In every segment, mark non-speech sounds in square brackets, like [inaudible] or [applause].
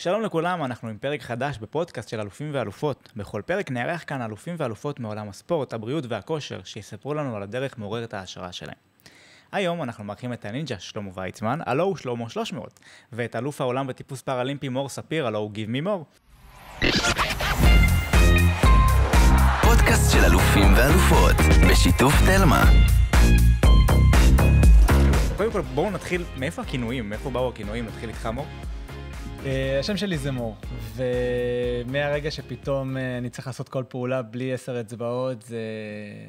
שלום לכולם, אנחנו עם פרק חדש בפודקאסט של אלופים ואלופות. בכל פרק נארח כאן אלופים ואלופות מעולם הספורט, הבריאות והכושר, שיספרו לנו על הדרך מעוררת ההשראה שלהם. היום אנחנו מארחים את הנינג'ה שלמה ויצמן, הלו הוא שלמה 300, ואת אלוף העולם בטיפוס פראלימפי מור ספיר, הלו הוא גיב ממור. פודקאסט של אלופים ואלופות, בשיתוף תלמה. קודם כל בואו נתחיל, מאיפה הכינויים? מאיפה באו הכינויים? נתחיל איתך מור. אה, השם שלי זה מור, ומהרגע שפתאום אה, אני צריך לעשות כל פעולה בלי עשר אצבעות, זה,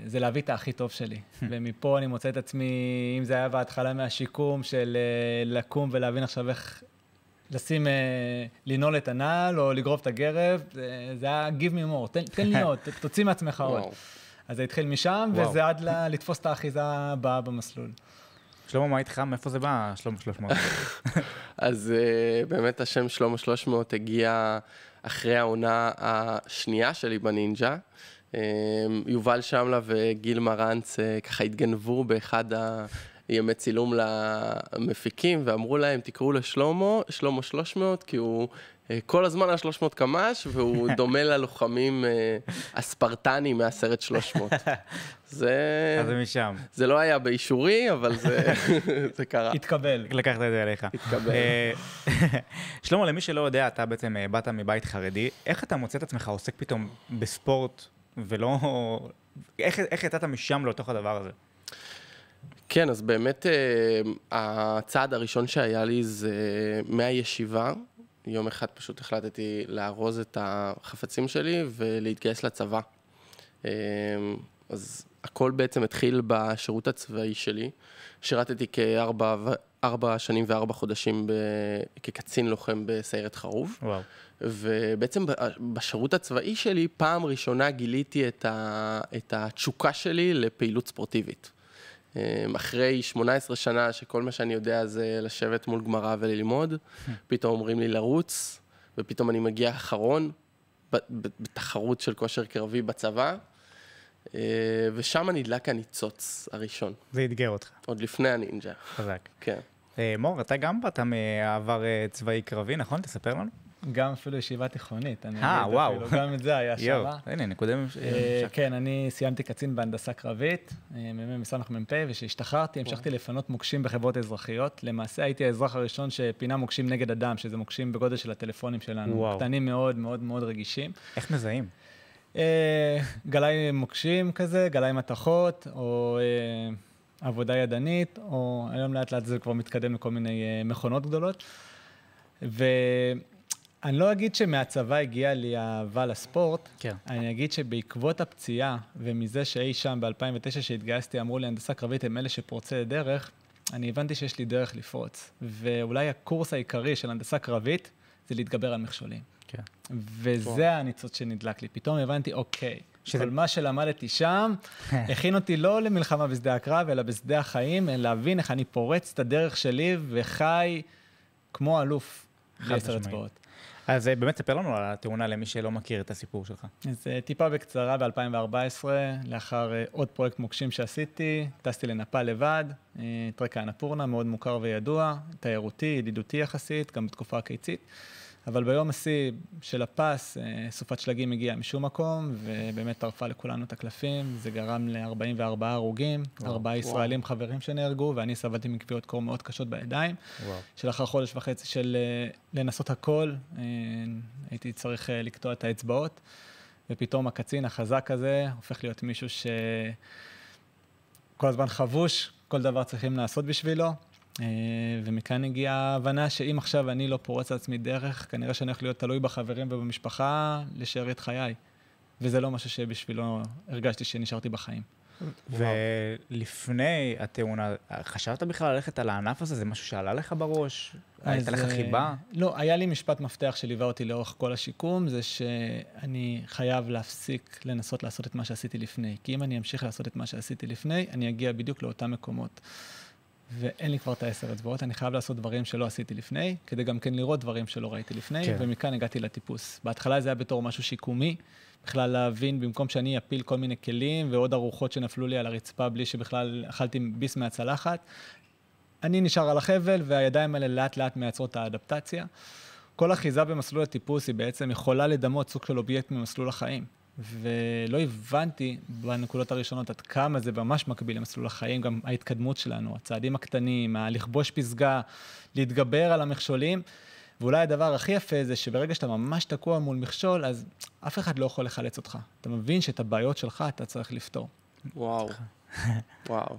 זה להביא את הכי טוב שלי. [laughs] ומפה אני מוצא את עצמי, אם זה היה בהתחלה מהשיקום של אה, לקום ולהבין עכשיו איך לשים, לנעול את הנעל או לגרוב את הגרב, זה, זה היה give me more, תן, תן לי [laughs] עוד, תוציא מעצמך עוד. אז זה התחיל משם, וזה עד לתפוס את האחיזה הבאה במסלול. שלמה, מה איתך? מאיפה זה בא, שלמה 300? [laughs] אז אה, באמת השם שלמה 300 הגיע אחרי העונה השנייה שלי בנינג'ה. אה, יובל שמלה וגיל מרנץ אה, ככה התגנבו באחד ה... ימי צילום למפיקים, ואמרו להם, תקראו לשלומו, שלומו 300, כי הוא אה, כל הזמן היה 300 קמ"ש, והוא [laughs] דומה ללוחמים אה, הספרטנים מהסרט 300. זה... אז זה משם. זה לא היה באישורי, אבל זה, [laughs] זה קרה. התקבל. לקחת את זה עליך. התקבל. אה, [laughs] שלמה, למי שלא יודע, אתה בעצם באת מבית חרדי. איך אתה מוצא את עצמך עוסק פתאום בספורט, ולא... איך, איך יצאת משם לתוך הדבר הזה? כן, אז באמת אה, הצעד הראשון שהיה לי זה אה, מהישיבה. יום אחד פשוט החלטתי לארוז את החפצים שלי ולהתגייס לצבא. אה, אז הכל בעצם התחיל בשירות הצבאי שלי. שירתתי כארבע ארבע שנים וארבע חודשים ב... כקצין לוחם בסיירת חרוב. וואו. ובעצם בשירות הצבאי שלי, פעם ראשונה גיליתי את, ה... את התשוקה שלי לפעילות ספורטיבית. אמ, אחרי 18 שנה שכל מה שאני יודע זה לשבת מול גמרא וללמוד, פתאום אומרים לי לרוץ, ופתאום אני מגיע אחרון בתחרות של כושר קרבי בצבא, אמ, ושם נדלק הניצוץ הראשון. זה אתגר אותך. עוד לפני הנינג'ה. חזק. כן. אה, מור, אתה גם באת מעבר אה, צבאי קרבי, נכון? תספר לנו. גם אפילו ישיבה תיכונית. אה, וואו. אפילו, גם את זה היה [laughs] שמה. הנה, נקודה אה, כן, אני סיימתי קצין בהנדסה קרבית, אה, מ"מ מ"פ, וכשהשתחררתי המשכתי לפנות מוקשים בחברות אזרחיות. למעשה הייתי האזרח הראשון שפינה מוקשים נגד אדם, שזה מוקשים בגודל של הטלפונים שלנו. וואו. קטנים מאוד, מאוד מאוד רגישים. איך מזהים? אה, גלאי מוקשים כזה, גלאי מתכות, או... עבודה ידנית, או היום לאט לאט זה כבר מתקדם לכל מיני מכונות גדולות. ו... אני לא אגיד שמהצבא הגיעה לי אהבה לספורט, כן. אני אגיד שבעקבות הפציעה ומזה שאי שם ב-2009 שהתגייסתי אמרו לי הנדסה קרבית הם אלה שפורצי דרך, אני הבנתי שיש לי דרך לפרוץ. ואולי הקורס העיקרי של הנדסה קרבית זה להתגבר על מכשולים. כן. וזה פה. הניצוץ שנדלק לי. פתאום הבנתי, אוקיי, שזה... כל מה שלמדתי שם, [laughs] הכין אותי לא למלחמה בשדה הקרב, אלא בשדה החיים, להבין איך אני פורץ את הדרך שלי וחי כמו אלוף. בעשר אצבעות. אז אה, באמת ספר לנו על התאונה למי שלא מכיר את הסיפור שלך. אז אה, טיפה בקצרה, ב-2014, לאחר אה, עוד פרויקט מוקשים שעשיתי, טסתי לנפאל לבד, טרקה אנפורנה, מאוד מוכר וידוע, תיירותי, ידידותי יחסית, גם בתקופה הקיצית. אבל ביום השיא של הפס, אה, סופת שלגים הגיעה משום מקום, ובאמת טרפה לכולנו את הקלפים, זה גרם ל-44 הרוגים, ארבעה ישראלים וואו. חברים שנהרגו, ואני סבלתי מקפיאות קור מאוד קשות בידיים, שלאחר חודש וחצי של אה, לנסות הכל, אה, הייתי צריך לקטוע את האצבעות, ופתאום הקצין החזק הזה הופך להיות מישהו שכל הזמן חבוש, כל דבר צריכים לעשות בשבילו. אה, ומכאן הגיעה ההבנה שאם עכשיו אני לא פורץ לעצמי דרך, כנראה שאני הולך להיות תלוי בחברים ובמשפחה לשאר את חיי. וזה לא משהו שבשבילו הרגשתי שנשארתי בחיים. ולפני התאונה, חשבת בכלל ללכת על הענף הזה? זה משהו שעלה לך בראש? הייתה לך אה, חיבה? לא, היה לי משפט מפתח שליווה אותי לאורך כל השיקום, זה שאני חייב להפסיק לנסות לעשות את מה שעשיתי לפני. כי אם אני אמשיך לעשות את מה שעשיתי לפני, אני אגיע בדיוק לאותם מקומות. ואין לי כבר את העשר אצבעות, אני חייב לעשות דברים שלא עשיתי לפני, כדי גם כן לראות דברים שלא ראיתי לפני, כן. ומכאן הגעתי לטיפוס. בהתחלה זה היה בתור משהו שיקומי, בכלל להבין, במקום שאני אפיל כל מיני כלים ועוד ארוחות שנפלו לי על הרצפה בלי שבכלל אכלתי ביס מהצלחת, אני נשאר על החבל, והידיים האלה לאט לאט מייצרות את האדפטציה. כל אחיזה במסלול הטיפוס היא בעצם יכולה לדמות סוג של אובייקט ממסלול החיים. ולא הבנתי בנקודות הראשונות עד כמה זה ממש מקביל למסלול החיים, גם ההתקדמות שלנו, הצעדים הקטנים, הלכבוש פסגה, להתגבר על המכשולים. ואולי הדבר הכי יפה זה שברגע שאתה ממש תקוע מול מכשול, אז אף אחד לא יכול לחלץ אותך. אתה מבין שאת הבעיות שלך אתה צריך לפתור. וואו. [laughs] וואו.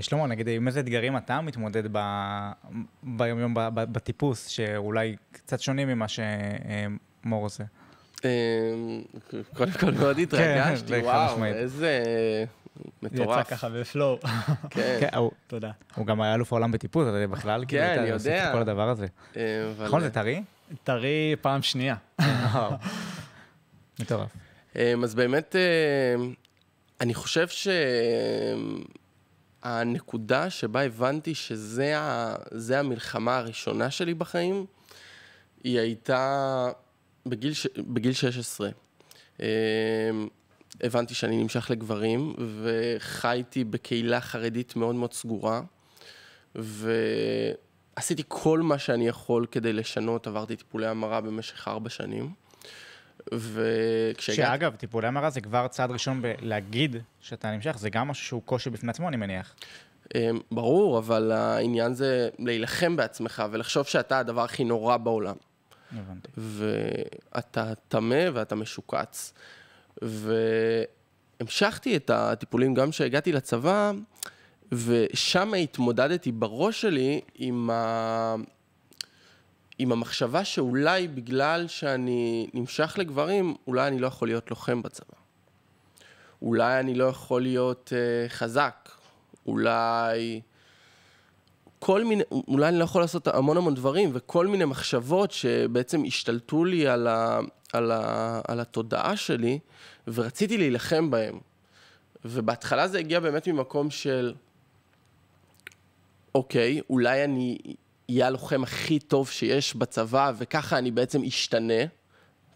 שלמה, נגיד, עם איזה אתגרים אתה מתמודד ב... ביומיום, בטיפוס, שאולי קצת שונים ממה שמור עושה? אמ, קודם כל מאוד כן, התרגשתי, וואו, איזה... מטורף. יצא ככה בפלואו. כן. כן תודה. הוא גם היה אלוף העולם בטיפוס, כן, כאילו, אתה יודע, בכלל, כאילו, כן, אני יודע. כל הדבר הזה. אה, נכון, זה טרי? טרי פעם שנייה. מטורף. אמ, אז באמת, אמ, אני חושב שהנקודה שבה הבנתי שזה המלחמה הראשונה שלי בחיים, היא הייתה בגיל, ש... בגיל 16 אמ, הבנתי שאני נמשך לגברים, וחייתי בקהילה חרדית מאוד מאוד סגורה, ועשיתי כל מה שאני יכול כדי לשנות, עברתי טיפולי המרה במשך ארבע שנים. וכשהגעתי... שאגב, טיפולי המרה זה כבר צעד ראשון בלהגיד שאתה נמשך, זה גם משהו שהוא קושי בפני עצמו, אני מניח. אמ, ברור, אבל העניין זה להילחם בעצמך ולחשוב שאתה הדבר הכי נורא בעולם. הבנתי. ואתה טמא ואתה משוקץ. והמשכתי את הטיפולים גם כשהגעתי לצבא, ושם התמודדתי בראש שלי עם, ה... עם המחשבה שאולי בגלל שאני נמשך לגברים, אולי אני לא יכול להיות לוחם בצבא. אולי אני לא יכול להיות uh, חזק. אולי... כל מיני, אולי אני לא יכול לעשות המון המון דברים, וכל מיני מחשבות שבעצם השתלטו לי על, ה, על, ה, על התודעה שלי, ורציתי להילחם בהם. ובהתחלה זה הגיע באמת ממקום של, אוקיי, אולי אני אהיה הלוחם הכי טוב שיש בצבא, וככה אני בעצם אשתנה,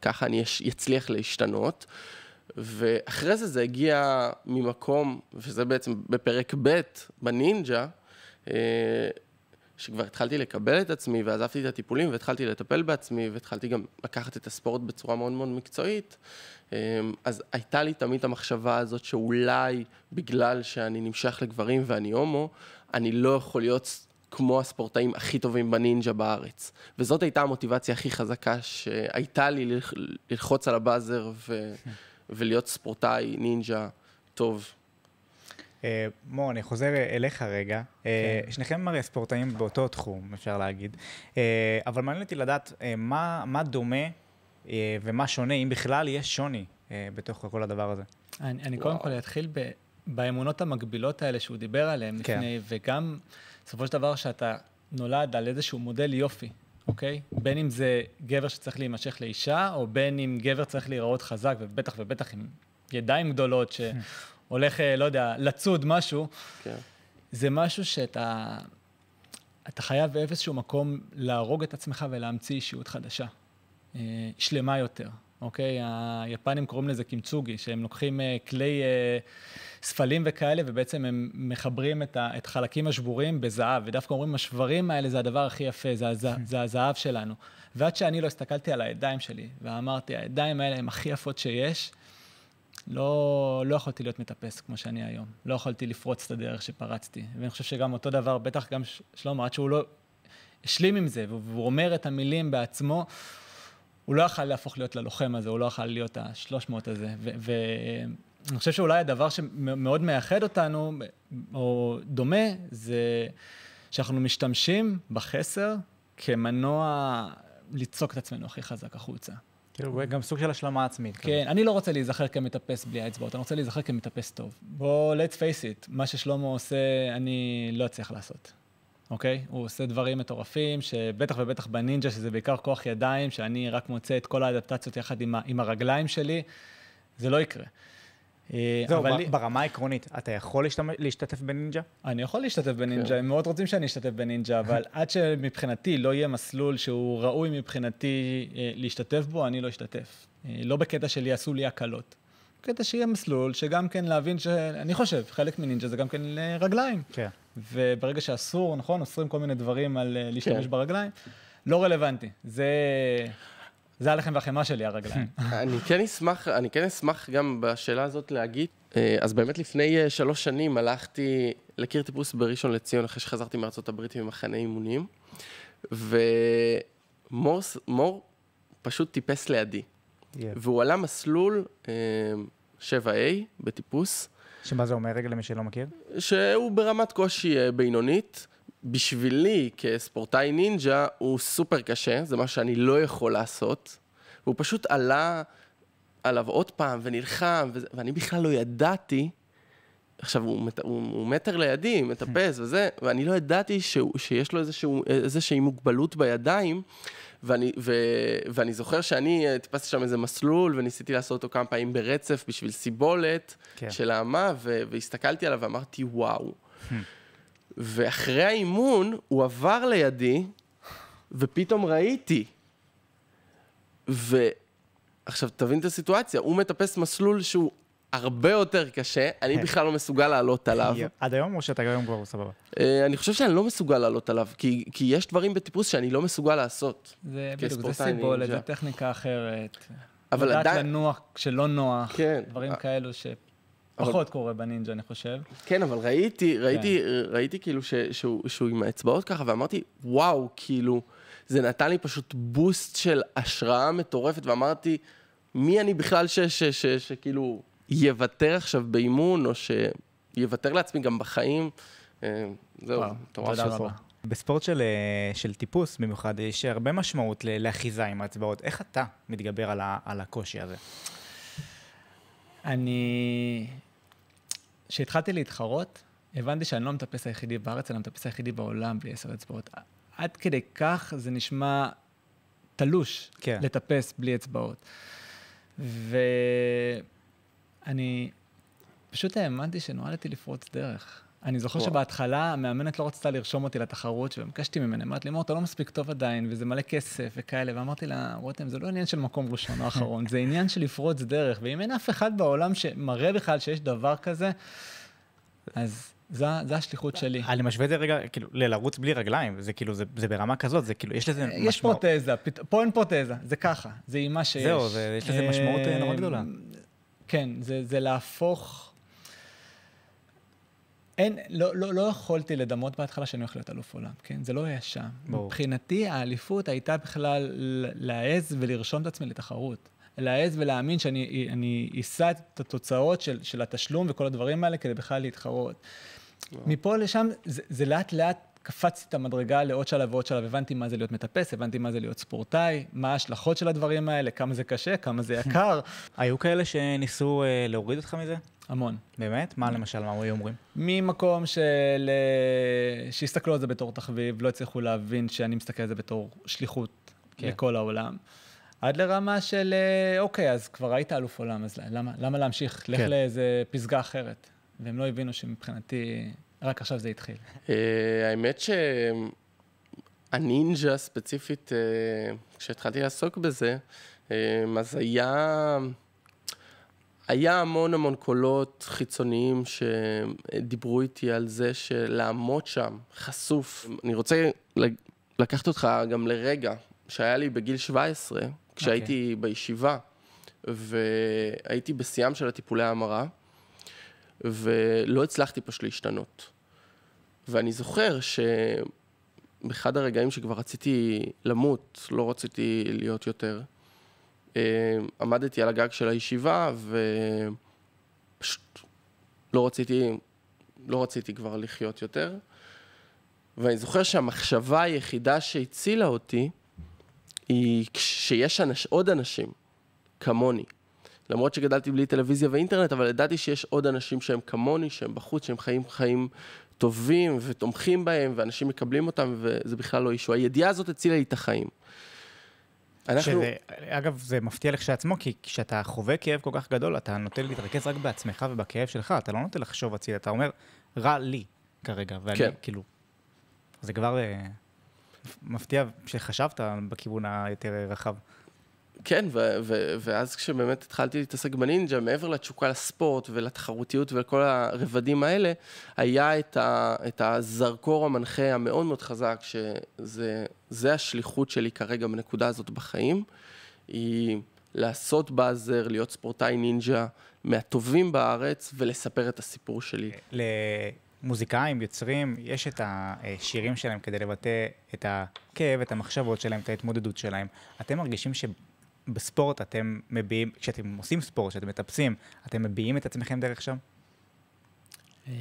ככה אני אצליח להשתנות. ואחרי זה זה הגיע ממקום, וזה בעצם בפרק ב' בנינג'ה, אה, שכבר התחלתי לקבל את עצמי ועזבתי את הטיפולים והתחלתי לטפל בעצמי והתחלתי גם לקחת את הספורט בצורה מאוד מאוד מקצועית. אה, אז הייתה לי תמיד המחשבה הזאת שאולי בגלל שאני נמשך לגברים ואני הומו, אני לא יכול להיות כמו הספורטאים הכי טובים בנינג'ה בארץ. וזאת הייתה המוטיבציה הכי חזקה שהייתה לי ללחוץ על הבאזר ו... כן. ולהיות ספורטאי נינג'ה טוב. Uh, מור, אני חוזר אליך רגע. אה, כן. שניכם הרי ספורטאים באותו תחום, אפשר להגיד. Uh, אבל מעניין אותי לדעת uh, מה, מה דומה uh, ומה שונה, אם בכלל יש שוני uh, בתוך כל הדבר הזה. אני, אני קודם כל אתחיל ב, באמונות המקבילות האלה שהוא דיבר עליהן כן. לפני, וגם בסופו של דבר שאתה נולד על איזשהו מודל יופי, אוקיי? Okay? בין אם זה גבר שצריך להימשך לאישה, או בין אם גבר צריך להיראות חזק, ובטח ובטח עם ידיים גדולות, [laughs] ש... הולך, אה, לא יודע, לצוד משהו, כן. זה משהו שאתה... אתה חייב באיזשהו מקום להרוג את עצמך ולהמציא אישיות חדשה, אה, שלמה יותר, אוקיי? היפנים קוראים לזה קימצוגי, שהם לוקחים אה, כלי ספלים וכאלה, ובעצם הם מחברים את, ה, את חלקים השבורים בזהב, ודווקא אומרים, השברים האלה זה הדבר הכי יפה, זה, זה, [laughs] זה הזהב שלנו. ועד שאני לא הסתכלתי על הידיים שלי, ואמרתי, הידיים האלה הן הכי יפות שיש, לא, לא יכולתי להיות מטפס כמו שאני היום. לא יכולתי לפרוץ את הדרך שפרצתי. ואני חושב שגם אותו דבר, בטח גם שלמה, עד שהוא לא השלים עם זה, והוא אומר את המילים בעצמו, הוא לא יכל להפוך להיות ללוחם הזה, הוא לא יכל להיות ה-300 הזה. ואני חושב שאולי הדבר שמאוד מייחד אותנו, או דומה, זה שאנחנו משתמשים בחסר כמנוע לצעוק את עצמנו הכי חזק החוצה. כאילו, אוקיי. גם סוג של השלמה עצמית. כן, אני לא רוצה להיזכר כמטפס בלי האצבעות, אני רוצה להיזכר כמטפס טוב. בוא, let's face it, מה ששלמה עושה, אני לא אצליח לעשות. אוקיי? הוא עושה דברים מטורפים, שבטח ובטח בנינג'ה, שזה בעיקר כוח ידיים, שאני רק מוצא את כל האדפטציות יחד עם, עם הרגליים שלי, זה לא יקרה. אה, זהו, אבל... ברמה העקרונית, אתה יכול להשתמש, להשתתף בנינג'ה? אני יכול להשתתף בנינג'ה, הם כן. מאוד רוצים שאני אשתתף בנינג'ה, [laughs] אבל עד שמבחינתי לא יהיה מסלול שהוא ראוי מבחינתי אה, להשתתף בו, אני לא אשתתף. אה, לא בקטע של יעשו לי הקלות. בקטע שיהיה מסלול, שגם כן להבין ש... אני חושב, חלק מנינג'ה זה גם כן רגליים. כן. וברגע שאסור, נכון, אוסרים כל מיני דברים על להשתמש כן. ברגליים, לא רלוונטי. זה... זה הלחם והחמאה שלי, הרגליים. [laughs] אני כן אשמח, אני כן אשמח גם בשאלה הזאת להגיד, אה, אז באמת לפני אה, שלוש שנים הלכתי לקיר טיפוס בראשון לציון, אחרי שחזרתי מארצות הברית ממחנה אימונים, ומור מור פשוט טיפס לידי. Yeah. והוא עלה מסלול 7A אה, בטיפוס. שמה זה אומר רגע למי שלא מכיר? שהוא ברמת קושי בינונית. בשבילי, כספורטאי נינג'ה, הוא סופר קשה, זה מה שאני לא יכול לעשות. והוא פשוט עלה עליו עוד פעם ונלחם, וזה, ואני בכלל לא ידעתי, עכשיו הוא, הוא, הוא מטר לידי, מטפס hmm. וזה, ואני לא ידעתי שהוא, שיש לו איזשהו, איזושהי מוגבלות בידיים, ואני, ו, ואני זוכר שאני טיפסתי שם איזה מסלול, וניסיתי לעשות אותו כמה פעמים ברצף בשביל סיבולת כן. של האמה, והסתכלתי עליו ואמרתי, וואו. Hmm. ואחרי האימון הוא עבר לידי, ופתאום ראיתי. ועכשיו, תבין את הסיטואציה, הוא מטפס מסלול שהוא הרבה יותר קשה, אני כן. בכלל לא מסוגל לעלות עליו. עד היום או שאתה היום כבר סבבה? אה, אני חושב שאני לא מסוגל לעלות עליו, כי, יש דברים בטיפוס שאני לא מסוגל לעשות. זה בדיוק, זה סיבולת, זה טכניקה אחרת. אבל עדיין... לדעת לנוח כשלא נוח, כן. דברים אה. כאלו ש... פחות קורה בנינג'ה, אני חושב. כן, אבל ראיתי, ראיתי, כן. ראיתי כאילו שהוא, עם האצבעות ככה, ואמרתי, וואו, כאילו, זה נתן לי פשוט בוסט של השראה מטורפת, ואמרתי, מי אני בכלל שכאילו יוותר עכשיו באימון, או שיוותר לעצמי גם בחיים? אה, זהו, מטורף שלך. בספורט של, אה, של טיפוס במיוחד, יש הרבה משמעות לאחיזה עם האצבעות. איך אתה מתגבר על, ה, על הקושי הזה? אני... כשהתחלתי להתחרות, הבנתי שאני לא המטפס היחידי בארץ, אלא המטפס היחידי בעולם בלי עשר אצבעות. עד כדי כך זה נשמע תלוש כן. לטפס בלי אצבעות. ואני פשוט האמנתי שנועדתי לפרוץ דרך. אני זוכר שבהתחלה המאמנת לא רצתה לרשום אותי לתחרות, וביקשתי ממנה, אמרת לי, מור, אתה לא מספיק טוב עדיין, וזה מלא כסף וכאלה, ואמרתי לה, רותם, זה לא עניין של מקום ראשון או אחרון, זה עניין של לפרוץ דרך, ואם אין אף אחד בעולם שמראה בכלל שיש דבר כזה, אז זה, זה השליחות שלי. אני משווה את זה רגע, כאילו, ללרוץ בלי רגליים, זה כאילו, זה, זה ברמה כזאת, זה כאילו, יש לזה אה, משמעות. יש משמע... פרוטזה, פת... פה אין פרוטזה, זה ככה, זה עם מה שיש. זהו, זה, יש לזה משמעות אה, נורא אמ, גדולה. כן, זה, זה להפוך... אין, לא, לא, לא יכולתי לדמות בהתחלה שאני הולך להיות אלוף עולם, כן? זה לא היה שם. ברור. מבחינתי, האליפות הייתה בכלל להעז ולרשום את עצמי לתחרות. להעז ולהאמין שאני אשא את התוצאות של, של התשלום וכל הדברים האלה כדי בכלל להתחרות. ברור. מפה לשם, זה, זה לאט לאט קפצתי את המדרגה לעוד שלב ועוד שלב, הבנתי מה זה להיות מטפס, הבנתי מה זה להיות ספורטאי, מה ההשלכות של הדברים האלה, כמה זה קשה, כמה זה [laughs] יקר. היו כאלה שניסו אה, להוריד אותך מזה? המון. באמת? מה למשל, מה היו אומרים? ממקום של... אה, שהסתכלו על זה בתור תחביב, לא הצליחו להבין שאני מסתכל על זה בתור שליחות כן. לכל העולם. עד לרמה של, אה, אוקיי, אז כבר היית אלוף עולם, אז למה, למה להמשיך? כן. לך לאיזה פסגה אחרת. והם לא הבינו שמבחינתי, רק עכשיו זה התחיל. אה, האמת שהנינג'ה ספציפית, כשהתחלתי לעסוק בזה, אז היה... היה המון המון קולות חיצוניים שדיברו איתי על זה שלעמוד שם, חשוף. אני רוצה לקחת אותך גם לרגע שהיה לי בגיל 17, כשהייתי okay. אוקיי. בישיבה, והייתי בשיאם של הטיפולי ההמרה, ולא הצלחתי פשוט להשתנות. ואני זוכר שבאחד הרגעים שכבר רציתי למות, לא רציתי להיות יותר, אה, עמדתי על הגג של הישיבה ופשוט לא רציתי, לא רציתי כבר לחיות יותר. ואני זוכר שהמחשבה היחידה שהצילה אותי היא שיש אנש, עוד אנשים כמוני. למרות שגדלתי בלי טלוויזיה ואינטרנט, אבל ידעתי שיש עוד אנשים שהם כמוני, שהם בחוץ, שהם חיים חיים טובים ותומכים בהם, ואנשים מקבלים אותם, וזה בכלל לא אישו. הידיעה הזאת הצילה לי את החיים. אנחנו... שזה, אגב, זה מפתיע לכשעצמו, כי כשאתה חווה כאב כל כך גדול, אתה נוטה להתרכז רק בעצמך ובכאב שלך, אתה לא נוטה לחשוב הצידה, אתה אומר, רע לי כרגע, ואני, כן. כאילו, זה כבר אה, מפתיע שחשבת בכיוון היותר רחב. כן, ו- ו- ואז כשבאמת התחלתי להתעסק בנינג'ה, מעבר לתשוקה לספורט ולתחרותיות ולכל הרבדים האלה, היה את, ה- את הזרקור המנחה המאוד מאוד חזק, שזה זה השליחות שלי כרגע בנקודה הזאת בחיים, היא לעשות באזר, להיות ספורטאי נינג'ה מהטובים בארץ ולספר את הסיפור שלי. למוזיקאים, יוצרים, יש את השירים שלהם כדי לבטא את הכאב, את המחשבות שלהם, את ההתמודדות שלהם. אתם מרגישים ש... בספורט אתם מביעים, כשאתם עושים ספורט, כשאתם מטפסים, אתם מביעים את עצמכם דרך שם? אה,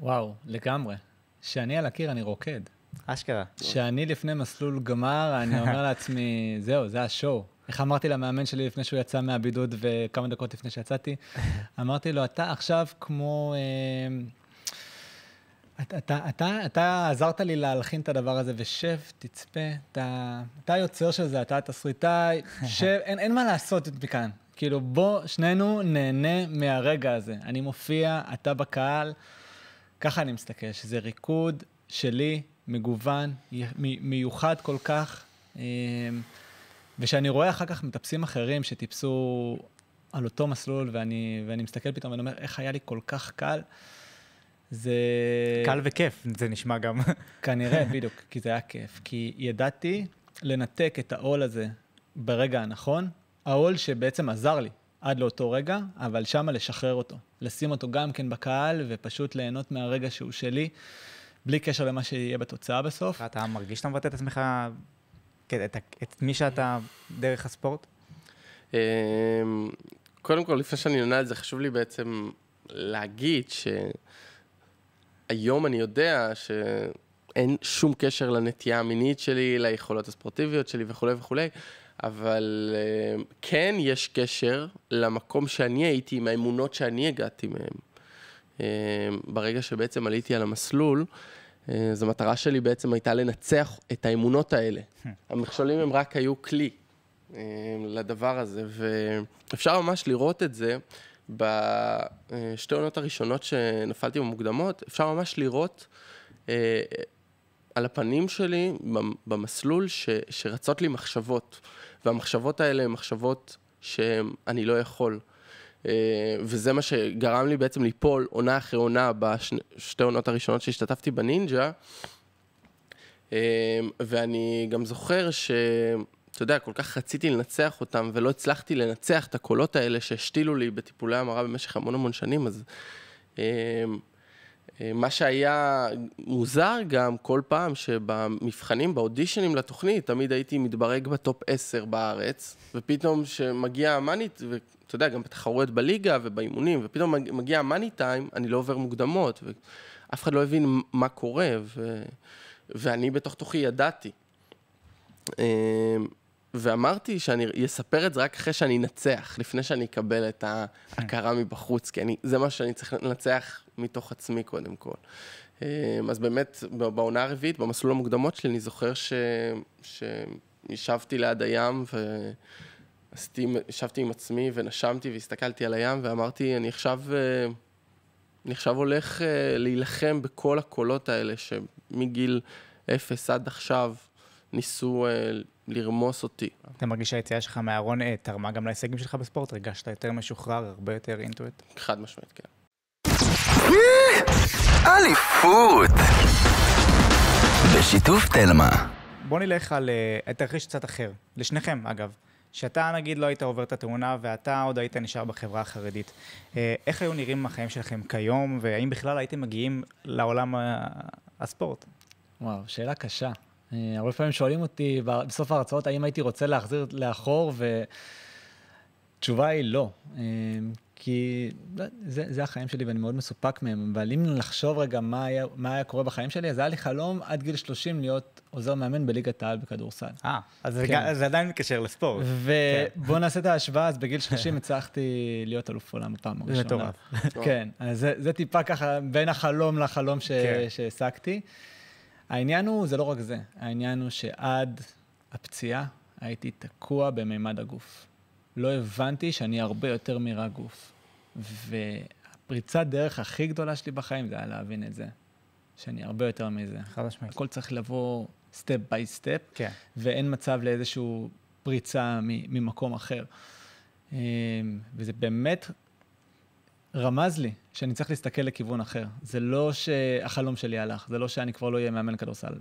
וואו, לגמרי. כשאני על הקיר אני רוקד. אשכרה. שאני לפני מסלול גמר, אני אומר [laughs] לעצמי, זהו, זה השואו. איך אמרתי למאמן שלי לפני שהוא יצא מהבידוד וכמה דקות לפני שיצאתי? [laughs] אמרתי לו, אתה עכשיו כמו... אה, אתה, אתה, אתה, אתה עזרת לי להלחין את הדבר הזה, ושב, תצפה, אתה, אתה היוצר של זה, אתה התסריטאי, [laughs] שב, אין, אין מה לעשות מכאן. כאילו, בוא, שנינו נהנה מהרגע הזה. אני מופיע, אתה בקהל, ככה אני מסתכל, שזה ריקוד שלי, מגוון, מיוחד כל כך, אה, ושאני רואה אחר כך מטפסים אחרים שטיפסו על אותו מסלול, ואני, ואני מסתכל פתאום ואני אומר, איך היה לי כל כך קל? זה... קל וכיף, זה נשמע גם. כנראה, [laughs] בדיוק, כי זה היה כיף. כי ידעתי לנתק את העול הזה ברגע הנכון, העול שבעצם עזר לי עד לאותו רגע, אבל שמה לשחרר אותו. לשים אותו גם כן בקהל, ופשוט ליהנות מהרגע שהוא שלי. בלי קשר למה שיהיה בתוצאה בסוף. אתה מרגיש שאתה מבטא את עצמך, את, את מי שאתה דרך הספורט? אה, קודם כל, לפני שאני עונה על זה, חשוב לי בעצם להגיד שהיום אני יודע שאין שום קשר לנטייה המינית שלי, ליכולות הספורטיביות שלי וכולי וכולי. אבל אה, כן יש קשר למקום שאני הייתי, עם האמונות שאני הגעתי מהן. אה, ברגע שבעצם עליתי על המסלול, אה, אז המטרה שלי בעצם הייתה לנצח את האמונות האלה. המכשולים הם רק היו כלי אה, לדבר הזה, ואפשר ממש לראות את זה בשתי עונות הראשונות שנפלתי במוקדמות, אפשר ממש לראות על הפנים שלי במסלול ש, שרצות לי מחשבות, והמחשבות האלה הן מחשבות שאני לא יכול. אה, וזה מה שגרם לי בעצם ליפול עונה אחרי עונה בשתי עונות הראשונות שהשתתפתי בנינג'ה. אה, ואני גם זוכר ש... אתה יודע, כל כך רציתי לנצח אותם, ולא הצלחתי לנצח את הקולות האלה שהשתילו לי בטיפולי המרה במשך המון המון שנים, אז אה, אה, מה שהיה מוזר גם כל פעם שבמבחנים, באודישנים לתוכנית, תמיד הייתי מתברג בטופ 10 בארץ, ופתאום שמגיע המאנית, ואתה יודע, גם בתחרויות בליגה ובאימונים, ופתאום מגיע המאני טיים, אני לא עובר מוקדמות, ואף אחד לא הבין מה קורה, ו... ואני בתוך תוכי ידעתי. אה, ואמרתי שאני אספר את זה רק אחרי שאני אנצח, לפני שאני אקבל את ההכרה כן. מבחוץ, כי אני, זה מה שאני צריך לנצח מתוך עצמי קודם כל. אמ, אז באמת, בעונה הרביעית, במסלול המוקדמות שלי, אני זוכר ש... שישבתי ליד הים ועשיתי, ישבתי עם עצמי ונשמתי והסתכלתי על הים ואמרתי, אני עכשיו, אה, אני עכשיו הולך אה, להילחם בכל הקולות האלה שמגיל אפס עד עכשיו ניסו אה, לרמוס אותי. אתה מרגיש שהיציאה שלך מהארון אה, תרמה גם להישגים שלך בספורט? הרגשת יותר משוחרר, הרבה יותר אינטואט? חד משמעית, כן. אליפות! בשיתוף תלמה. בוא נלך על אה, תרחיש קצת אחר, לשניכם אגב. שאתה נגיד לא היית עובר את התאונה ואתה עוד היית נשאר בחברה החרדית. אה, איך היו נראים החיים שלכם כיום, והאם בכלל הייתם מגיעים לעולם הספורט? וואו, שאלה קשה. אה, הרבה פעמים שואלים אותי בסוף ההרצאות, האם הייתי רוצה להחזיר לאחור, ותשובה היא לא. אה, כי זה, זה החיים שלי ואני מאוד מסופק מהם, אבל אם לחשוב רגע מה היה, מה היה קורה בחיים שלי, אז היה לי חלום עד גיל 30 להיות עוזר מאמן בליגת העל בכדורסל. אה, אז כן. זה זה עדיין מתקשר לספורט. ובואו כן. נעשה את ההשוואה, אז בגיל 30 [laughs] הצלחתי להיות אלוף עולם בפעם הראשונה. זה מטורף. כן, אז זה, זה טיפה ככה בין החלום לחלום ש, כן. שהעסקתי. העניין הוא, זה לא רק זה, העניין הוא שעד הפציעה הייתי תקוע במימד הגוף. לא הבנתי שאני הרבה יותר מרק גוף. והפריצת דרך הכי גדולה שלי בחיים זה היה להבין את זה, שאני הרבה יותר מזה. חד משמעית. הכל צריך לבוא סטפ ביי סטפ, ואין מצב לאיזושהי פריצה ממקום אחר. אמ, וזה באמת רמז לי שאני צריך להסתכל לכיוון אחר. זה לא שהחלום שלי הלך, זה לא שאני כבר לא אהיה מאמן כדורסל.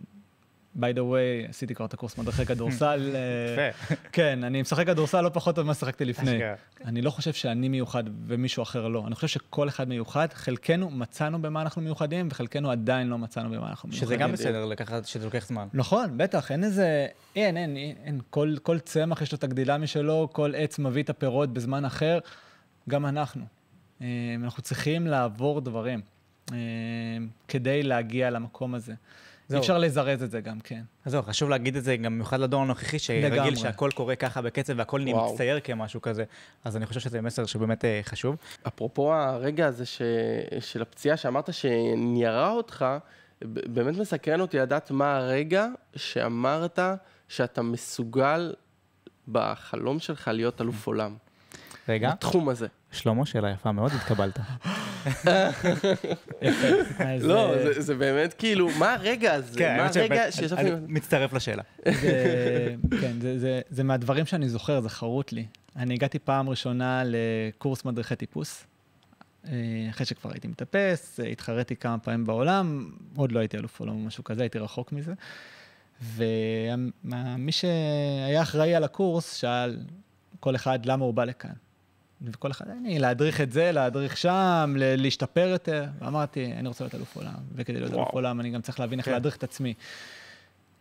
by the way, עשיתי כבר את הקורס מדרכי כדורסל. [laughs] אה, כן, אני משחק כדורסל לא פחות טוב ממה ששחקתי לפני. כן. אני לא חושב שאני מיוחד ומישהו אחר לא. אני חושב שכל אחד מיוחד, חלקנו מצאנו במה אנחנו מיוחדים, וחלקנו עדיין לא מצאנו במה אנחנו מיוחדים. שזה גם בסדר לקחת, שזה לוקח זמן. נכון, בטח, אין איזה... אין, אין, אין. כל צמח יש לו את הגדילה משלו, כל עץ מביא את הפירות בזמן אחר. גם אנחנו. אמ, אנחנו צריכים לעבור דברים אמ, כדי להגיע למקום הזה. אי אפשר לזרז את זה גם, כן. אז זהו, חשוב להגיד את זה גם במיוחד לדור הנוכחי, שרגיל שהכל קורה ככה בקצב והכל נמצייר כמשהו כזה, אז אני חושב שזה מסר שבאמת אה, חשוב. אפרופו הרגע הזה ש... של הפציעה שאמרת שניירה אותך, באמת מסקרן אותי לדעת מה הרגע שאמרת שאתה מסוגל בחלום שלך להיות אלוף עולם. רגע. התחום הזה. שלמה, שאלה יפה מאוד, התקבלת. לא, אה, זה באמת כאילו, מה הרגע הזה? כן, מה הרגע שישבתי... מצטרף לשאלה. [laughs] כן, זה מהדברים שאני זוכר, זה חרוט לי. אני הגעתי פעם ראשונה לקורס מדריכי טיפוס. אה, אחרי שכבר הייתי מטפס, אה, התחרתי כמה פעמים בעולם, עוד לא הייתי אלוף עולם או משהו כזה, הייתי רחוק מזה. ומי שהיה אחראי על הקורס שאל כל אחד למה הוא בא לכאן. וכל אחד, אני, להדריך את זה, להדריך שם, להשתפר יותר. ואמרתי, אני רוצה להיות אלוף עולם, וכדי להיות אלוף עולם אני גם צריך להבין איך כן. להדריך את עצמי.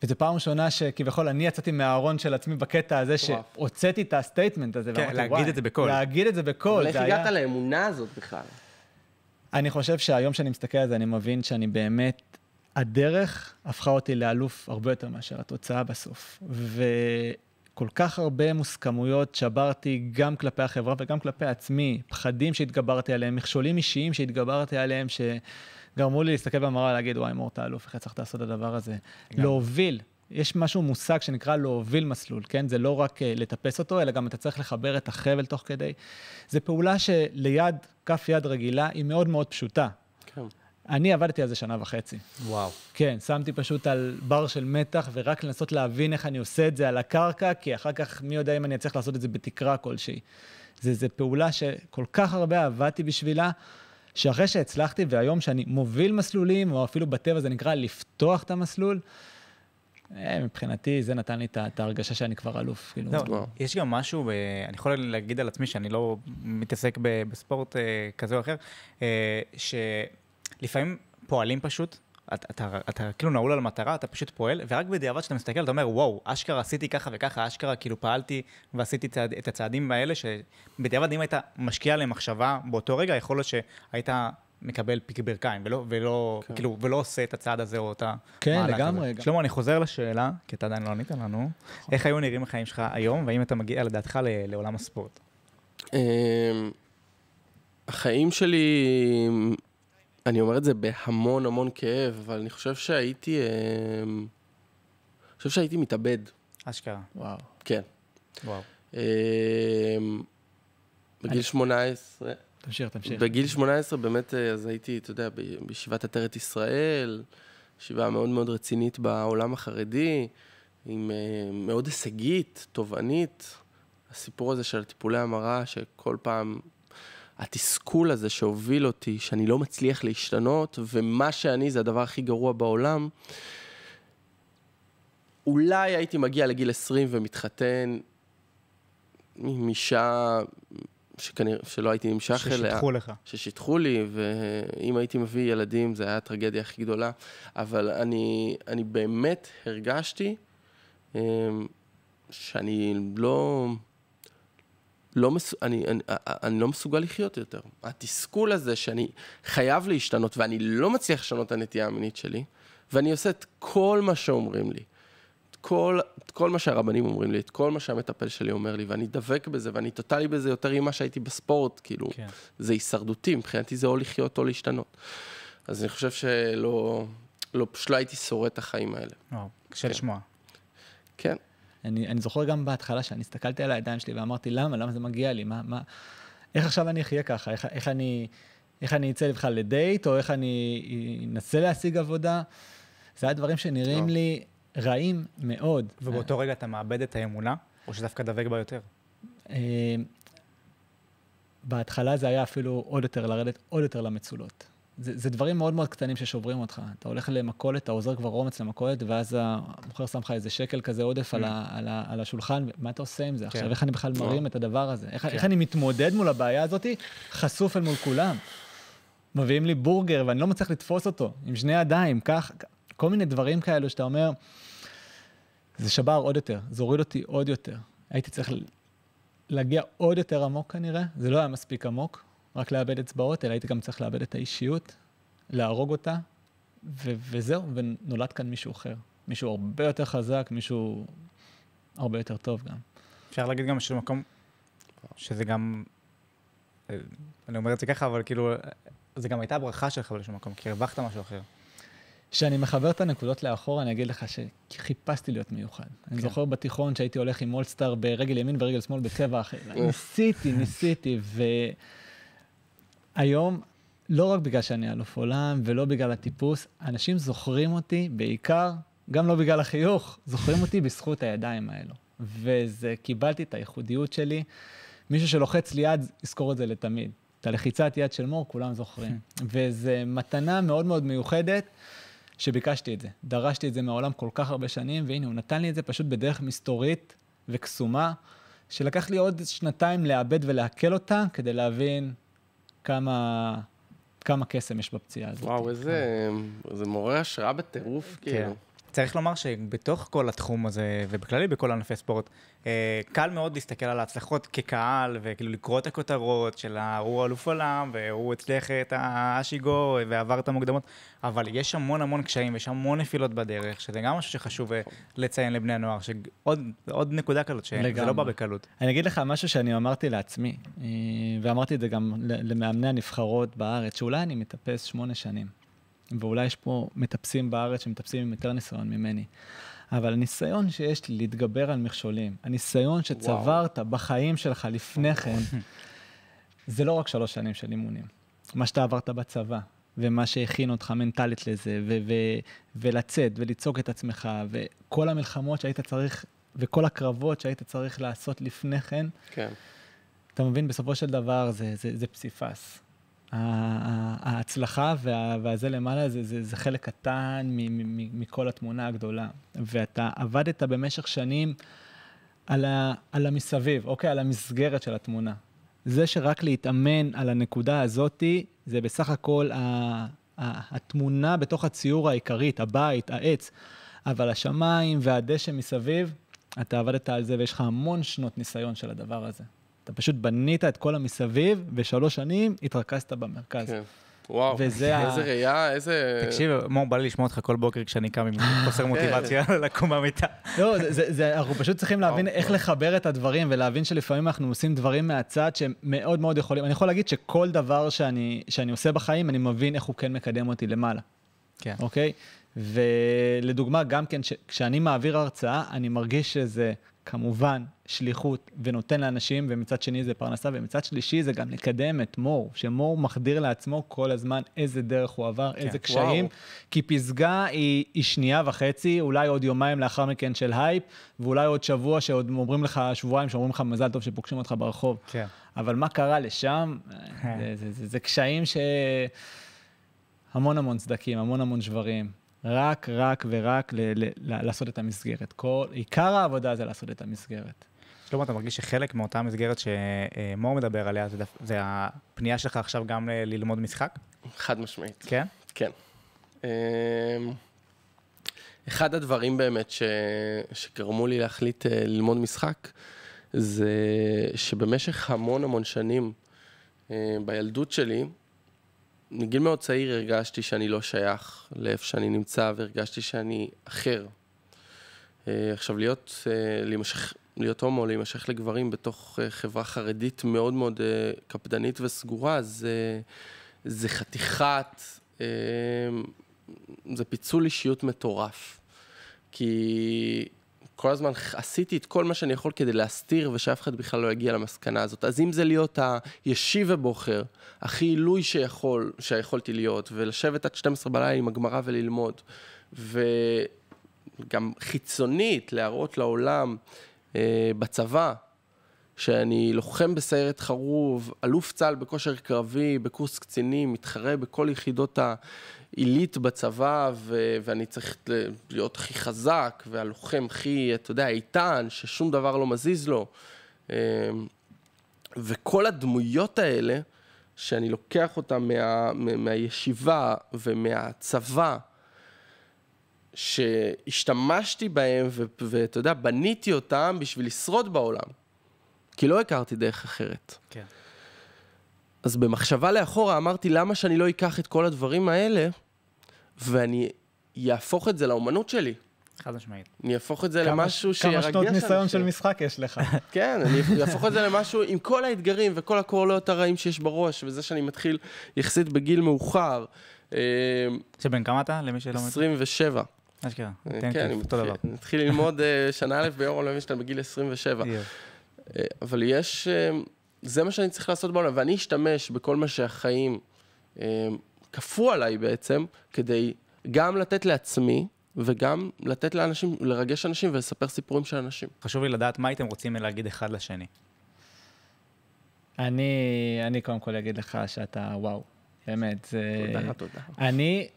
וזו פעם ראשונה שכביכול אני יצאתי מהארון של עצמי בקטע הזה, שהוצאתי את הסטייטמנט הזה, כן, ואמרתי, וואי, להגיד את זה בקול. להגיד את זה בקול, אבל איך הגעת לאמונה הזאת בכלל? אני חושב שהיום שאני מסתכל על זה, אני מבין שאני באמת, הדרך הפכה אותי לאלוף הרבה יותר מאשר התוצאה בסוף. ו... כל כך הרבה מוסכמויות שברתי גם כלפי החברה וגם כלפי עצמי, פחדים שהתגברתי עליהם, מכשולים אישיים שהתגברתי עליהם, שגרמו לי להסתכל במראה ולהגיד, וואי, מור, אתה איך צריך לעשות את הדבר הזה? גם. להוביל. יש משהו, מושג שנקרא להוביל מסלול, כן? זה לא רק uh, לטפס אותו, אלא גם אתה צריך לחבר את החבל תוך כדי. זו פעולה שליד כף יד רגילה היא מאוד מאוד פשוטה. כן. אני עבדתי על זה שנה וחצי. וואו. כן, שמתי פשוט על בר של מתח, ורק לנסות להבין איך אני עושה את זה על הקרקע, כי אחר כך מי יודע אם אני אצליח לעשות את זה בתקרה כלשהי. זו פעולה שכל כך הרבה עבדתי בשבילה, שאחרי שהצלחתי, והיום שאני מוביל מסלולים, או אפילו בטבע זה נקרא לפתוח את המסלול, אה, מבחינתי זה נתן לי את ההרגשה שאני כבר אלוף. כאילו. לא, יש גם משהו, אה, אני יכול להגיד על עצמי שאני לא מתעסק בספורט אה, כזה או אחר, ש... לפעמים פועלים פשוט, אתה, אתה, אתה כאילו נעול על מטרה, אתה פשוט פועל, ורק בדיעבד כשאתה מסתכל, אתה אומר, וואו, אשכרה עשיתי ככה וככה, אשכרה כאילו פעלתי ועשיתי צעד, את הצעדים האלה, שבדיעבד אם היית משקיע עליהם מחשבה באותו רגע, יכול להיות שהיית מקבל פיק ברכיים, ולא, ולא, כן. כאילו, ולא עושה את הצעד הזה או את המהלך כן, הזה. כן, לגמרי. הזה. שלמה, אני חוזר לשאלה, כי אתה עדיין לא ענית לנו, נכון. איך היו נראים החיים שלך היום, והאם אתה מגיע לדעתך לעולם הספורט? אמ, החיים שלי אני אומר את זה בהמון המון כאב, אבל אני חושב שהייתי... אה, אני חושב שהייתי מתאבד. אשכרה. וואו. כן. וואו. אה, בגיל 18... תמשיך, תמשיך. בגיל 18 באמת, אה, אז הייתי, אתה יודע, בישיבת עטרת ישראל, ישיבה מאוד מאוד רצינית בעולם החרדי, עם מאוד הישגית, תובענית. הסיפור הזה של טיפולי המרה, שכל פעם התסכול הזה שהוביל אותי, שאני לא מצליח להשתנות, ומה שאני זה הדבר הכי גרוע בעולם, אולי הייתי מגיע לגיל 20 ומתחתן עם אישה שכנראה, שלא הייתי נמשך ששיתחו אליה. ששיתחו לך. ששיתחו לי, ואם הייתי מביא ילדים, זה היה הטרגדיה הכי גדולה. אבל אני, אני באמת הרגשתי אמ, שאני לא... לא מס... אני, אני, אה, אה, אני לא מסוגל לחיות יותר. התסכול הזה שאני חייב להשתנות ואני לא מצליח לשנות את הנטייה המינית שלי, ואני עושה את כל מה שאומרים לי, את כל, את כל מה שהרבנים אומרים לי, את כל מה שהמטפל שלי אומר לי, ואני דבק בזה, ואני טוטאלי בזה יותר ממה שהייתי בספורט, כאילו, כן. זה הישרדותי, מבחינתי זה או לחיות או להשתנות. אז אני חושב שלא, לא, פשוט לא הייתי שורד את החיים האלה. וואו, קשה כן. לשמוע. כן. אני, אני זוכר גם בהתחלה שאני הסתכלתי על הידיים שלי ואמרתי, למה? למה זה מגיע לי? מה, מה... איך עכשיו אני אחיה ככה? איך, איך אני... איך אני אצא בכלל לדייט, או איך אני אנסה להשיג עבודה. זה היה דברים שנראים לי רעים מאוד. ובאותו רגע אתה מאבד את האמונה, או שדווקא דבק בה יותר? אה, בהתחלה זה היה אפילו עוד יותר, לרדת עוד יותר למצולות. זה, זה דברים מאוד מאוד קטנים ששוברים אותך. אתה הולך למכולת, אתה עוזר כבר אומץ למכולת, ואז המוכר שם לך איזה שקל כזה עודף על, mm. ה, על, ה, על השולחן, מה אתה עושה עם זה? כן. עכשיו, איך אני בכלל מרים את הדבר הזה? איך, כן. איך אני מתמודד מול הבעיה הזאת, חשוף אל מול כולם? מביאים לי בורגר ואני לא מצליח לתפוס אותו, עם שני ידיים, כך, כל מיני דברים כאלו שאתה אומר, זה שבר עוד יותר, זה הוריד אותי עוד יותר. הייתי צריך להגיע עוד יותר עמוק כנראה, זה לא היה מספיק עמוק, רק לאבד אצבעות, אלא היית גם צריך לאבד את האישיות, להרוג אותה, ו- וזהו, ונולד כאן מישהו אחר. מישהו הרבה יותר חזק, מישהו הרבה יותר טוב גם. אפשר להגיד גם שזה מקום, שזה גם, אה, אני אומר את זה ככה, אבל כאילו, זה גם הייתה הברכה שלך באיזשהו מקום, כי הרווחת משהו אחר. כשאני מחבר את הנקודות לאחור, אני אגיד לך שחיפשתי להיות מיוחד. כן. אני זוכר בתיכון שהייתי הולך עם אולסטאר ברגל ימין ורגל שמאל בצבע אחר. ניסיתי, ניסיתי, ו... היום, לא רק בגלל שאני אלוף עולם ולא בגלל הטיפוס, אנשים זוכרים אותי בעיקר, גם לא בגלל החיוך, זוכרים אותי בזכות הידיים האלו. וזה, קיבלתי את הייחודיות שלי. מישהו שלוחץ לי יד, יזכור את זה לתמיד. את הלחיצת יד של מור, כולם זוכרים. [laughs] וזו מתנה מאוד מאוד מיוחדת, שביקשתי את זה. דרשתי את זה מהעולם כל כך הרבה שנים, והנה, הוא נתן לי את זה פשוט בדרך מסתורית וקסומה, שלקח לי עוד שנתיים לאבד ולעכל אותה, כדי להבין כמה, כמה קסם יש בפציעה הזאת. וואו, איזה, זה מעורר השראה בטירוף, כן. כאילו. צריך לומר שבתוך כל התחום הזה, ובכללי בכל ענפי ספורט, אה, קל מאוד להסתכל על ההצלחות כקהל, וכאילו לקרוא את הכותרות של ההוא אלוף עולם, והוא הצליח את האשיגו, ועבר את המוקדמות, אבל יש המון המון קשיים, ויש המון נפילות בדרך, שזה גם משהו שחשוב אה, לציין לבני הנוער, שעוד נקודה כזאת, שזה לא בא בקלות. אני אגיד לך משהו שאני אמרתי לעצמי, אה, ואמרתי את זה גם למאמני הנבחרות בארץ, שאולי אני מטפס שמונה שנים. ואולי יש פה מטפסים בארץ שמטפסים עם יותר ניסיון ממני. אבל הניסיון שיש לי להתגבר על מכשולים, הניסיון שצברת וואו. בחיים שלך לפני כן, [laughs] זה לא רק שלוש שנים של אימונים. מה שאתה עברת בצבא, ומה שהכין אותך מנטלית לזה, ו- ו- ולצאת ולצעוק את עצמך, וכל המלחמות שהיית צריך, וכל הקרבות שהיית צריך לעשות לפני כן, כן. אתה מבין, בסופו של דבר זה, זה, זה פסיפס. ההצלחה וה, והזה למעלה זה, זה, זה חלק קטן מ, מ, מ, מכל התמונה הגדולה. ואתה עבדת במשך שנים על, ה, על המסביב, אוקיי? על המסגרת של התמונה. זה שרק להתאמן על הנקודה הזאתי, זה בסך הכל ה, ה, התמונה בתוך הציור העיקרית, הבית, העץ. אבל השמיים והדשא מסביב, אתה עבדת על זה ויש לך המון שנות ניסיון של הדבר הזה. אתה פשוט בנית את כל המסביב, ושלוש שנים התרכזת במרכז. כן. וואו, וזה איזה ה... ראייה, איזה... תקשיב, מור, בא לי לשמוע אותך כל בוקר כשאני קם עם [laughs] חוסר מוטיבציה כן. לקום מהמיטה. לא, זה, זה, זה, אנחנו פשוט צריכים להבין איך לחבר את הדברים, ולהבין שלפעמים אנחנו עושים דברים מהצד שהם מאוד מאוד יכולים. אני יכול להגיד שכל דבר שאני, שאני עושה בחיים, אני מבין איך הוא כן מקדם אותי למעלה. כן. אוקיי? ולדוגמה, גם כן, ש... כשאני מעביר הרצאה, אני מרגיש שזה כמובן שליחות ונותן לאנשים, ומצד שני זה פרנסה, ומצד שלישי זה גם לקדם את מור, שמור מחדיר לעצמו כל הזמן איזה דרך הוא עבר, כן, איזה קשיים, וואו. כי פסגה היא, היא שנייה וחצי, אולי עוד יומיים לאחר מכן של הייפ, ואולי עוד שבוע שעוד אומרים לך, שבועיים שאומרים לך מזל טוב שפוגשים אותך ברחוב. כן. אבל מה קרה לשם? כן. זה, זה, זה, זה קשיים ש... המון המון סדקים, המון המון שברים. רק, רק ורק ל- ל- ל- לעשות את המסגרת. כל, עיקר העבודה זה לעשות את המסגרת. שלמה, אתה מרגיש שחלק מאותה מסגרת שמור מדבר עליה, זה, דף, זה הפנייה שלך עכשיו גם ל- ללמוד משחק? חד משמעית. כן? כן. אמ, אחד הדברים באמת ש... שגרמו לי להחליט אה, ללמוד משחק, זה שבמשך המון המון שנים אה, בילדות שלי, מגיל מאוד צעיר הרגשתי שאני לא שייך לאיפה שאני נמצא, והרגשתי שאני אחר. אה, עכשיו, להיות, אה, להימשך, להיות הומו, להימשך לגברים בתוך אה, חברה חרדית מאוד מאוד קפדנית וסגורה, זה, זה חתיכת, זה פיצול אישיות מטורף. כי כל הזמן עשיתי את כל מה שאני יכול כדי להסתיר ושאף אחד בכלל לא יגיע למסקנה הזאת. אז אם זה להיות הישיב הבוחר, הכי עילוי שיכול, שיכולתי להיות, ולשבת עד 12 בלילה עם הגמרא וללמוד, וגם חיצונית להראות לעולם אה, בצבא, שאני לוחם בסיירת חרוב, אלוף צה"ל בכושר קרבי, בקורס קצינים, מתחרה בכל יחידות ה... עילית בצבא, ו- ואני צריך להיות הכי חזק, והלוחם הכי, אתה יודע, איתן, ששום דבר לא מזיז לו. אמ, וכל הדמויות האלה, שאני לוקח אותן מה, מהישיבה ומהצבא, שהשתמשתי בהם, ואתה יודע, בניתי אותם בשביל לשרוד בעולם. כי לא הכרתי דרך אחרת. כן. אז במחשבה לאחורה אמרתי, למה שאני לא אקח את כל הדברים האלה ואני יהפוך את זה לאומנות שלי? חד משמעית. אני אהפוך את זה כמה, למשהו שירגש כמה שנות ניסיון של משחק יש לך. [laughs] כן, אני אהפוך את זה למשהו עם כל האתגרים וכל הקולות הרעים שיש בראש, וזה שאני מתחיל יחסית בגיל מאוחר. אמ, שבן כמה אתה? למי שלא מבין. 27. אשכרה, אה, כן, אני מתחיל ללמוד אה, שנה א' ביורם לוינשטיין בגיל 27. אה, אבל יש... אמ, זה מה שאני צריך לעשות בעולם, ואני אשתמש בכל מה שהחיים אה, כפו עליי בעצם, כדי גם לתת לעצמי, וגם לתת לאנשים, לרגש אנשים ולספר סיפורים של אנשים. חשוב לי לדעת מה הייתם רוצים להגיד אחד לשני. אני, אני קודם כל אגיד לך שאתה וואו, באמת. זה... תודה, תודה. אני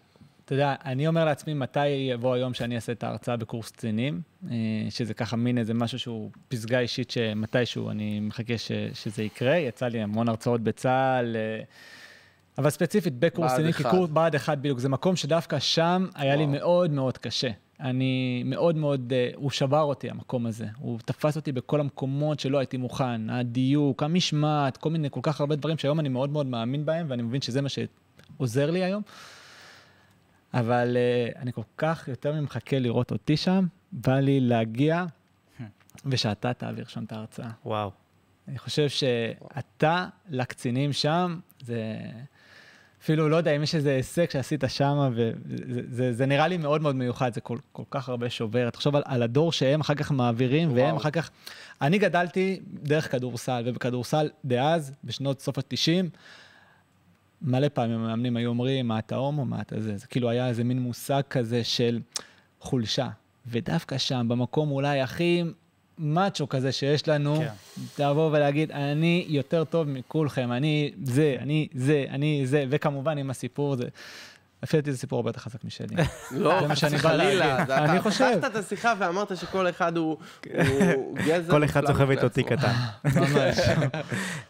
אתה יודע, אני אומר לעצמי מתי יבוא היום שאני אעשה את ההרצאה בקורס קצינים, אה, שזה ככה מין איזה משהו שהוא פסגה אישית שמתישהו אני מחכה ש, שזה יקרה. יצא לי המון הרצאות בצה"ל, אה, אבל ספציפית בקורס קצינים, כי קורס בה"ד 1 בדיוק, זה מקום שדווקא שם היה וואו. לי מאוד מאוד קשה. אני מאוד מאוד, אה, הוא שבר אותי, המקום הזה. הוא תפס אותי בכל המקומות שלא הייתי מוכן. הדיוק, המשמעת, כל מיני, כל כך הרבה דברים שהיום אני מאוד מאוד מאמין בהם, ואני מבין שזה מה שעוזר לי היום. אבל אה, אני כל כך יותר ממחכה לראות אותי שם, בא לי להגיע, ושאתה תעביר שם את ההרצאה. וואו. אני חושב שאתה לקצינים שם, זה... אפילו, לא יודע אם יש איזה הישג שעשית שם, וזה זה, זה נראה לי מאוד מאוד מיוחד, זה כל, כל כך הרבה שובר. תחשוב על, על הדור שהם אחר כך מעבירים, וואו. והם אחר כך... אני גדלתי דרך כדורסל, ובכדורסל דאז, בשנות סוף ה-90, מלא פעמים המאמנים היו אומרים, מה אתה הומו, מה אתה זה. זה כאילו היה איזה מין מושג כזה של חולשה. ודווקא שם, במקום אולי הכי מאצ'ו כזה שיש לנו, כן. לבוא כן. ולהגיד, אני יותר טוב מכולכם, אני זה, אני זה, אני זה, וכמובן עם הסיפור הזה. לפי דעתי זה סיפור הרבה יותר חזק משלי. [laughs] לא, חלילה. אני חושב. אתה פתחת את השיחה ואמרת שכל אחד הוא כן. גזר. כל אחד סוחב איתו תיק קטן. [laughs] [laughs]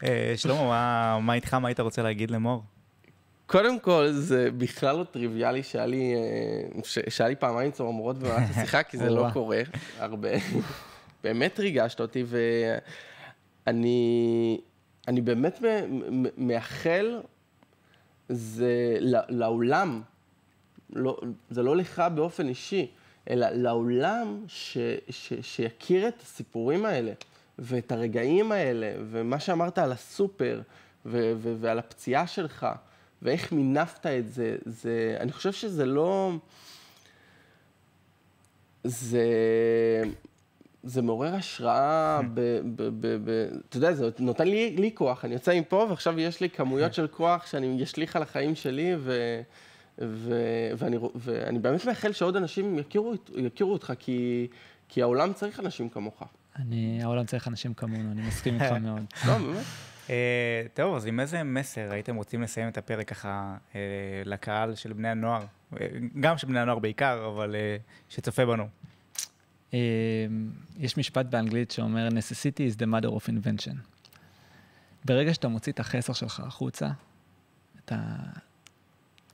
אה, שלמה, מה איתך, מה היית רוצה להגיד למור? קודם כל, זה בכלל לא טריוויאלי שהיה לי, אה, שהיה לי פעמיים צמרמורות במהלך [laughs] השיחה, כי זה לא קורה הרבה. באמת ריגשת אותי, ואני אני באמת מאחל זה לעולם, לא, זה לא לך באופן אישי, אלא לעולם ש, ש, שיכיר את הסיפורים האלה, ואת הרגעים האלה, ומה שאמרת על הסופר, ו, ו, ועל הפציעה שלך. ואיך מינפת את זה, זה, אני חושב שזה לא... זה... זה מעורר השראה, כן. ב, ב, ב, ב, אתה יודע, זה נותן לי, לי כוח, אני יוצא מפה ועכשיו יש לי כמויות כן. של כוח שאני אשליך על החיים שלי, ו, ו, ואני, ואני באמת מאחל שעוד אנשים יכירו, יכירו אותך, כי, כי העולם צריך אנשים כמוך. אני, העולם צריך אנשים כמונו, אני מסכים איתך [laughs] מאוד. לא, באמת. Uh, טוב, אז עם איזה מסר הייתם רוצים לסיים את הפרק ככה uh, לקהל של בני הנוער? Uh, גם של בני הנוער בעיקר, אבל uh, שצופה בנו. Uh, יש משפט באנגלית שאומר necessity is the mother of invention. ברגע שאתה מוציא את החסר שלך החוצה, אתה...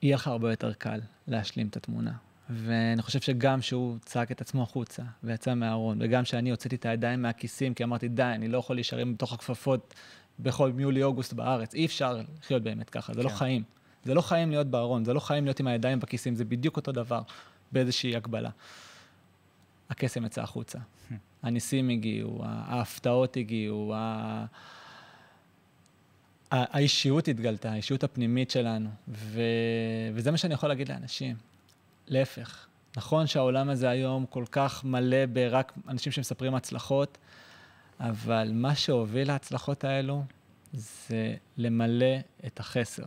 יהיה לך הרבה יותר קל להשלים את התמונה. ואני חושב שגם שהוא צעק את עצמו החוצה ויצא מהארון, וגם שאני הוצאתי את הידיים מהכיסים כי אמרתי, די, אני לא יכול להישאר בתוך הכפפות בכל יולי-אוגוסט בארץ. אי אפשר לחיות באמת ככה, זה לא כן. לא חיים. זה לא חיים להיות בארון, זה לא חיים להיות עם הידיים בכיסים, זה בדיוק אותו דבר, באיזושהי הגבלה. הקסם יצא החוצה. Hmm. הניסים הגיעו, ההפתעות הגיעו, ה... האישיות התגלתה, האישיות הפנימית שלנו, ו... וזה מה שאני יכול להגיד לאנשים. להפך, נכון שהעולם הזה היום כל כך מלא ברק אנשים שמספרים הצלחות, אבל מה שהוביל להצלחות האלו זה למלא את החסר.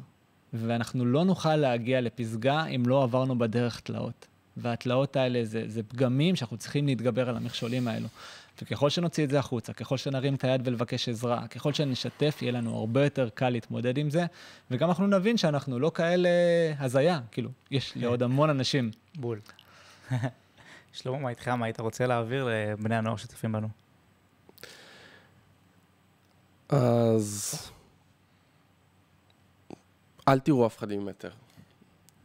ואנחנו לא נוכל להגיע לפסגה אם לא עברנו בדרך תלאות. והתלאות האלה זה, זה פגמים שאנחנו צריכים להתגבר על המכשולים האלו. וככל שנוציא את זה החוצה, ככל שנרים את היד ולבקש עזרה, ככל שנשתף, יהיה לנו הרבה יותר קל להתמודד עם זה, וגם אנחנו נבין שאנחנו לא כאלה הזיה, כאילו, יש לעוד המון אנשים. בול. [laughs] שלמה, מה איתך? מה היית רוצה להעביר לבני הנוער שצופים בנו? אז אל תראו אף אחד מטר.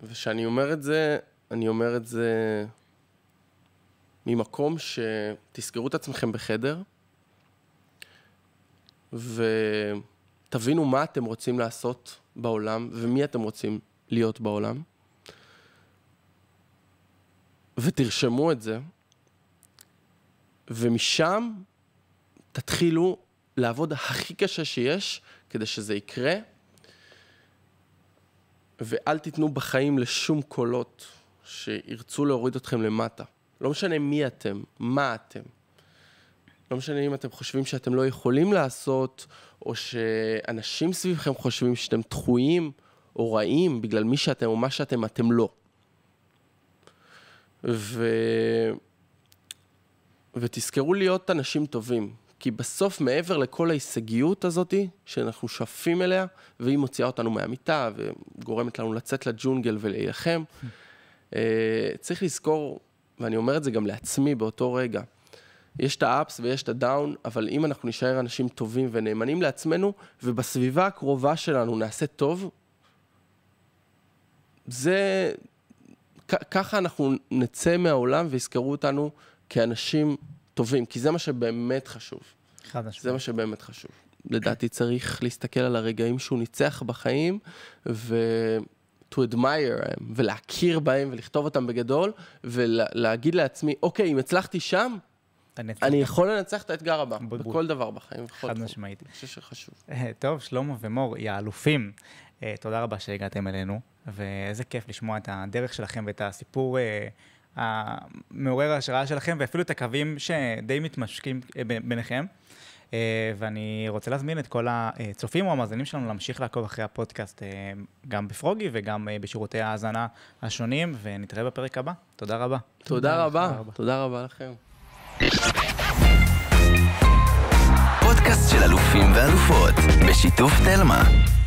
וכשאני אומר את זה, אני אומר את זה ממקום שתסגרו את עצמכם בחדר, ותבינו מה אתם רוצים לעשות בעולם, ומי אתם רוצים להיות בעולם, ותרשמו את זה, ומשם תתחילו לעבוד הכי קשה שיש כדי שזה יקרה, ואל תיתנו בחיים לשום קולות שירצו להוריד אתכם למטה. לא משנה מי אתם, מה אתם. לא משנה אם אתם חושבים שאתם לא יכולים לעשות, או שאנשים סביבכם חושבים שאתם דחויים או רעים בגלל מי שאתם או מה שאתם, אתם לא. ו... ותזכרו להיות אנשים טובים. כי בסוף, מעבר לכל ההישגיות הזאת, שאנחנו שואפים אליה, והיא מוציאה אותנו מהמיטה, וגורמת לנו לצאת לג'ונגל ולהילחם, אה, צריך לזכור, ואני אומר את זה גם לעצמי באותו רגע, יש את האפס ויש את הדאון, אבל אם אנחנו נשאר אנשים טובים ונאמנים לעצמנו, ובסביבה הקרובה שלנו נעשה טוב, זה... כ- ככה אנחנו נצא מהעולם ויזכרו אותנו כאנשים טובים, כי זה מה שבאמת חשוב. חד משמעית. זה מה שבאמת חשוב. לדעתי צריך להסתכל על הרגעים שהוא ניצח בחיים, ו... to admire them, ולהכיר בהם, ולכתוב אותם בגדול, ולהגיד ולה, לעצמי, אוקיי, אם הצלחתי שם, אני יכול לנצח את האתגר הבא, בול. בכל דבר בחיים. חד משמעית. אני חושב שחשוב. אה, טוב, שלמה ומור, יא אלופים, אה, תודה רבה שהגעתם אלינו, ואיזה כיף לשמוע את הדרך שלכם ואת הסיפור אה, המעורר ההשראה שלכם, ואפילו את הקווים שדי מתמשקים אה, ביניכם. אה, ואני רוצה להזמין את כל הצופים או המאזינים שלנו להמשיך לעקוב אחרי הפודקאסט, אה, גם בפרוגי וגם בשירותי ההאזנה השונים, ונתראה בפרק הבא. תודה רבה. תודה תודה רבה. רבה. תודה רבה לכם. פודקאסט של אלופים ואלופות, בשיתוף תלמה.